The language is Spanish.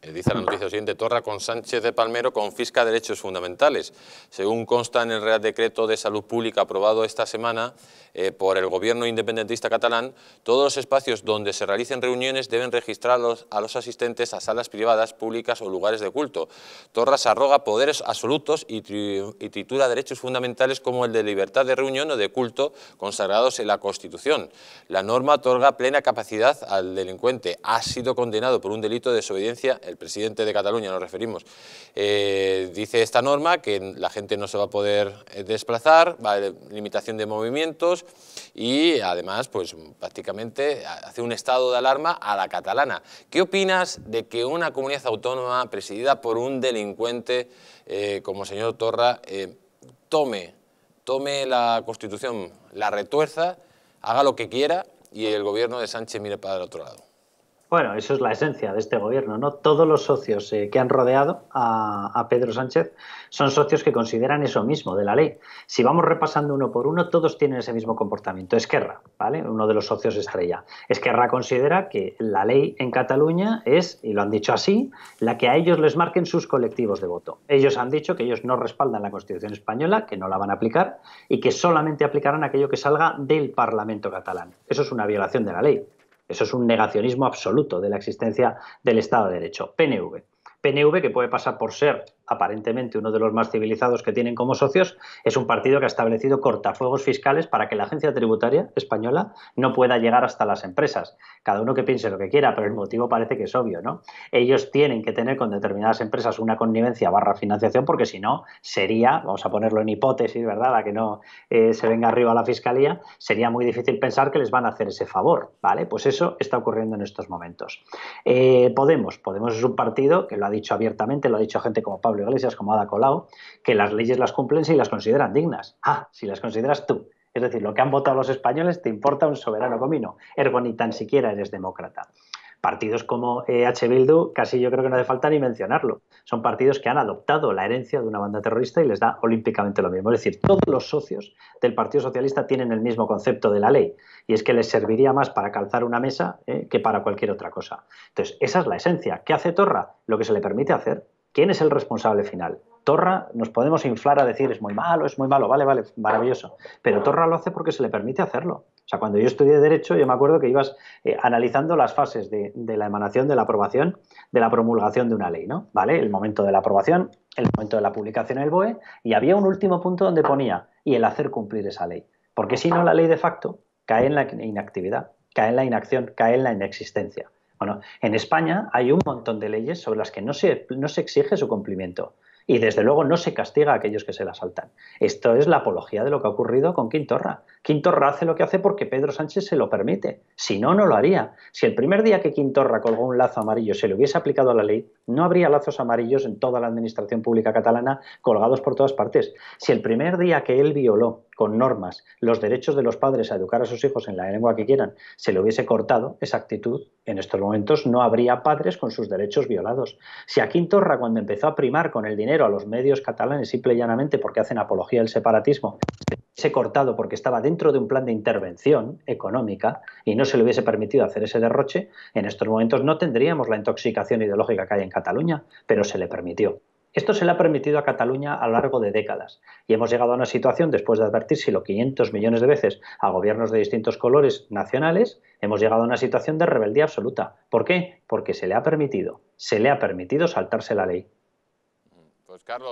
Eh, dice la noticia siguiente, Torra con Sánchez de Palmero confisca derechos fundamentales. Según consta en el Real Decreto de Salud Pública aprobado esta semana eh, por el gobierno independentista catalán, todos los espacios donde se realicen reuniones deben registrar a los asistentes a salas privadas, públicas o lugares de culto. Torra se arroga poderes absolutos y, titula derechos fundamentales como el de libertad de reunión o de culto consagrados en la Constitución. La norma otorga plena capacidad al delincuente. Ha sido condenado por un delito de desobediencia el presidente de Cataluña, nos referimos, eh, dice esta norma que la gente no se va a poder eh, desplazar, va a limitación de movimientos y además pues prácticamente hace un estado de alarma a la catalana. ¿Qué opinas de que una comunidad autónoma presidida por un delincuente eh, como el señor Torra tome, tome la Constitución, la retuerza, haga lo que quiera y el gobierno de Sánchez mire para el otro lado? Bueno, eso es la esencia de este gobierno, ¿no? Todos los socios eh, que han rodeado a, a, Pedro Sánchez son socios que consideran eso mismo de la ley. Si vamos repasando uno por uno, todos tienen ese mismo comportamiento. Esquerra, ¿vale? Uno de los socios estrella. Esquerra considera que la ley en Cataluña es, y lo han dicho así, la que a ellos les marquen sus colectivos de voto. Ellos han dicho que ellos no respaldan la Constitución española, que no la van a aplicar y que solamente aplicarán aquello que salga del Parlamento catalán. Eso es una violación de la ley. Eso es un negacionismo absoluto de la existencia del Estado de Derecho. PNV. PNV que puede pasar por ser aparentemente uno de los más civilizados que tienen como socios, es un partido que ha establecido cortafuegos fiscales para que la agencia tributaria española no pueda llegar hasta las empresas. Cada uno que piense lo que quiera, pero el motivo parece que es obvio, ¿no? Ellos tienen que tener con determinadas empresas una connivencia barra financiación porque si no sería, vamos a ponerlo en hipótesis, ¿verdad? A que no eh, se venga arriba la fiscalía, sería muy difícil pensar que les van a hacer ese favor, ¿vale? Pues eso está ocurriendo en estos momentos. Eh, Podemos, Podemos es un partido que lo ha dicho abiertamente, lo ha dicho gente como Pablo Iglesias como Ada Colau, que las leyes las cumplen si las consideran dignas. Ah, si las consideras tú. Es decir, lo que han votado los españoles te importa un soberano comino, ergo ni tan siquiera eres demócrata. Partidos como eh, H. Bildu, casi yo creo que no hace falta ni mencionarlo. Son partidos que han adoptado la herencia de una banda terrorista y les da olímpicamente lo mismo. Es decir, todos los socios del Partido Socialista tienen el mismo concepto de la ley y es que les serviría más para calzar una mesa eh, que para cualquier otra cosa. Entonces, esa es la esencia. ¿Qué hace Torra? Lo que se le permite hacer. ¿Quién es el responsable final? Torra nos podemos inflar a decir es muy malo, es muy malo, vale, vale, maravilloso. Pero Torra lo hace porque se le permite hacerlo. O sea, cuando yo estudié Derecho, yo me acuerdo que ibas eh, analizando las fases de, de, la emanación, de la aprobación, de la promulgación de una ley, ¿no? ¿Vale? El momento de la aprobación, el momento de la publicación en el BOE, y había un último punto donde ponía, y el hacer cumplir esa ley. Porque si no, la ley de facto cae en la inactividad, cae en la inacción, cae en la inexistencia. Bueno, en España hay un montón de leyes sobre las que no se, exige su cumplimiento y desde luego no se castiga a aquellos que se la saltan. Esto es la apología de lo que ha ocurrido con Quintorra. Quintorra hace lo que hace porque Pedro Sánchez se lo permite. Si no, no lo haría. Si el primer día que Quintorra colgó un lazo amarillo se le hubiese aplicado a la ley, no habría lazos amarillos en toda la administración pública catalana colgados por todas partes. Si el primer día que él violó con normas los derechos de los padres a educar a sus hijos en la lengua que quieran se le hubiese cortado esa actitud, en estos momentos no habría padres con sus derechos violados. Si a Quintorra, cuando empezó a primar con el dinero a los medios catalanes, simple y llanamente porque hacen apología del separatismo, se le hubiese cortado porque estaba dentro de un plan de intervención económica y no se le hubiese permitido hacer ese derroche, en estos momentos no tendríamos la intoxicación ideológica que hay en Cataluña, pero se le permitió. Esto se le ha permitido a Cataluña a lo largo de décadas y hemos llegado a una situación, después de advertírselo 500 millones de veces a gobiernos de distintos colores nacionales, hemos llegado a una situación de rebeldía absoluta. ¿Por qué? Porque se le ha permitido, se le ha permitido saltarse la ley. Pues Carlos.